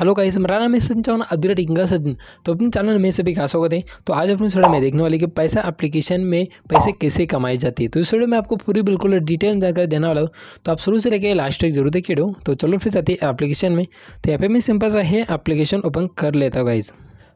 hello guys मेरा नाम है सचिन चौहान अभी टिंगा सचिन तो अपने चैनल में सभी खास स्वागत है तो आज अपने वीडियो में देखने वाले कि पैसा एप्लीकेशन में पैसे कैसे कमाए जाते हैं तो इस वीडियो में आपको पूरी बिल्कुल डिटेल में जानकारी देने वाला हूँ तो आप शुरू से लेकर लास्ट तक जरूर देखिए तो चलो फिर जाते हैं एप्लीकेशन में तो यहाँ पे मैं सिंपल सा है एप्लीकेशन ओपन कर लेता हूँ गाइज़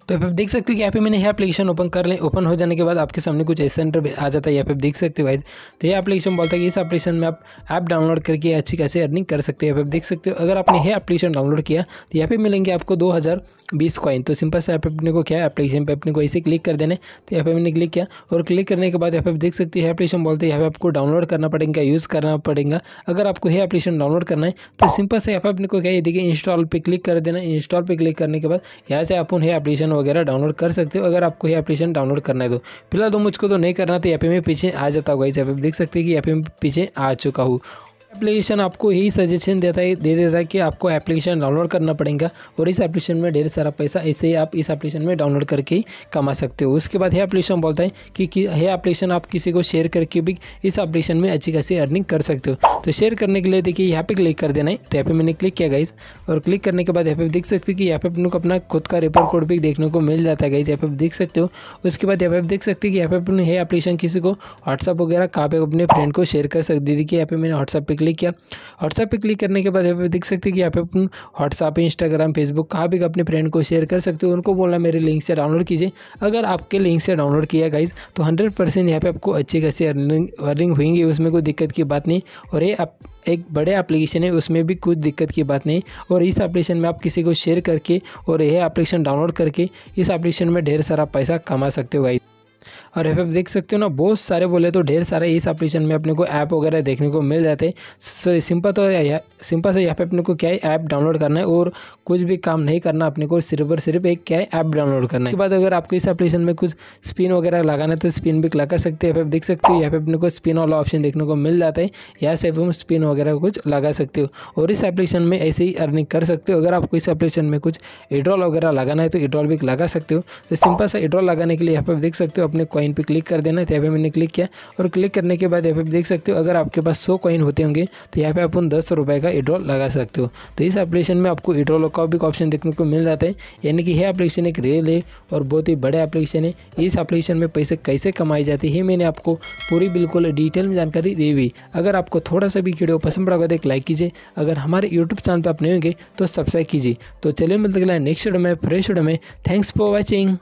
तो आप देख सकते हो कि यहाँ पे मैंने यह एप्लीकेशन ओपन कर लें ओपन हो जाने के बाद आपके सामने कुछ ऐसे इंटर आ जाता है यहाँ पे देख सकते हो वाइज तो ये एप्लीकेशन बोलता है कि इस एप्लीकेशन में आप ऐप डाउनलोड करके अच्छी खासी अर्निंग कर सकते हैं आप देख सकते हो अगर आपने यह एप्लीकेशन डाउनलोड किया तो यहाँ पे मिलेंगे आपको दो हज़ार बीस कॉइन तो सिंपल से आप अपने को क्या है एप्लीकेशन पर अपने को ऐसे क्लिक कर देने तो यहाँ पे मैंने क्लिक किया और क्लिक करने के बाद यहाँ पे देख सकते हो एप्लीकेशन बोलते हैं यहाँ पे आपको डाउनलोड करना पड़ेगा यूज़ करना पड़ेगा अगर आपको यह एप्लीकेशन डाउनलोड करना है तो सिंपल से यहाँ पे अपने को क्या है देखिए इंस्टॉल पर क्लिक कर देना इंस्टॉल पर क्लिक करने के बाद यहाँ से आप उन्हें एप्लीकेशन एप्लीकेशन वगैरह डाउनलोड कर सकते हो अगर आपको ये एप्लीकेशन डाउनलोड करना है तो फिलहाल तो मुझको तो नहीं करना तो पे मैं e पीछे आ जाता हूँ गाइस यहाँ पे e देख सकते हैं कि यहाँ पे मैं पीछे आ चुका हूँ एप्लीकेशन आपको यही सजेशन देता है दे देता है कि आपको एप्लीकेशन डाउनलोड करना पड़ेगा और इस एप्लीकेशन में ढेर सारा पैसा ऐसे ही आप इस एप्लीकेशन में डाउनलोड करके ही कमा सकते हो उसके बाद यह एप्लीकेशन बोलता है कि, कि यह एप्लीकेशन आप किसी को शेयर करके भी इस एप्लीकेशन में अच्छी खासी अर्निंग कर सकते हो तो शेयर करने के लिए देखिए यहाँ पर क्लिक कर देना है तो यहाँ पर मैंने क्लिक किया गाइज और क्लिक करने के बाद यहाँ पर देख सकते हो कि यहाँ पर अपने को अपना खुद का रेफर कोड भी देखने को मिल जाता है गाइज यहाँ पर देख सकते हो उसके बाद यहाँ पर देख सकते हो कि यहाँ पर अपने यह एप्लीकेशन किसी को व्हाट्सअप वगैरह कहाँ पर अपने फ्रेंड को शेयर कर सकते देखिए यहाँ पर मैंने व्हाट्सअप पर क्लिक किया व्हाट्सएप पर क्लिक करने के बाद यहाँ पे देख सकते हैं कि यहाँ पे अपन व्हाट्सएप इंस्टाग्राम फेसबुक कहाँ भी अपने फ्रेंड को शेयर कर सकते हो उनको बोलना मेरे लिंक से डाउनलोड कीजिए अगर आपके लिंक से डाउनलोड किया गाइज तो हंड्रेड परसेंट यहाँ पे आपको अच्छी खासी अर्निंग अर्निंग हुएंगी उसमें कोई दिक्कत की बात नहीं और ये आप एक बड़े एप्लीकेशन है उसमें भी कुछ दिक्कत की बात नहीं और इस एप्लीकेशन में आप किसी को शेयर करके और यह एप्लीकेशन डाउनलोड करके इस एप्लीकेशन में ढेर सारा पैसा कमा सकते हो गाइज और यहाँ पे आप देख सकते हो ना बहुत सारे बोले तो ढेर सारे इस एप्लीकेशन में अपने को ऐप वगैरह देखने को मिल जाते हैं सॉरी सिंपल तो सिंपल से यहाँ पे अपने को क्या ऐप डाउनलोड करना है और कुछ भी काम नहीं करना अपने को सिर्फ और सिर्फ एक क्या ऐप डाउनलोड करना है उसके बाद अगर आपको इस एप्लीकेशन में कुछ स्पिन वगैरह लगाना है तो स्पिन भी लगा सकते हैं यहाँ देख सकते हो यहाँ पे अपने को स्पिन वाला ऑप्शन देखने को मिल जाता है यहाँ से हम स्पिन वगैरह कुछ लगा सकते हो और इस एप्लीकेशन में ऐसे ही अर्निंग कर सकते हो अगर आपको इस एप्लीकेशन में कुछ इड्रॉल वगैरह लगाना है तो इड्रॉल भी लगा सकते हो तो सिंपल सा इड्रॉल लगाने के लिए यहाँ पर देख सकते हो अपने कॉइन पे क्लिक कर देना तो यहाँ पर मैंने क्लिक किया और क्लिक करने के बाद यहाँ पे देख सकते हो अगर आपके पास सौ कॉइन होते होंगे तो यहाँ पे आप उन दस रुपये का इड्रॉल लगा सकते हो तो इस एप्लीकेशन में आपको इड्रॉल का भी ऑप्शन देखने को मिल जाता है यानी कि यह एप्लीकेशन एक रियल है और बहुत ही बड़े एप्लीकेशन है इस एप्लीकेशन में पैसे कैसे कमाए जाते हैं मैंने आपको पूरी बिल्कुल डिटेल में जानकारी दी हुई अगर आपको थोड़ा सा भी वीडियो पसंद पड़ा होगा तो एक लाइक कीजिए अगर हमारे यूट्यूब चैनल पर आप नहीं होंगे तो सब्सक्राइब कीजिए तो चलिए मिलते हैं नेक्स्ट वीडियो में फ्रेश वीडियो में थैंक्स फॉर वॉचिंग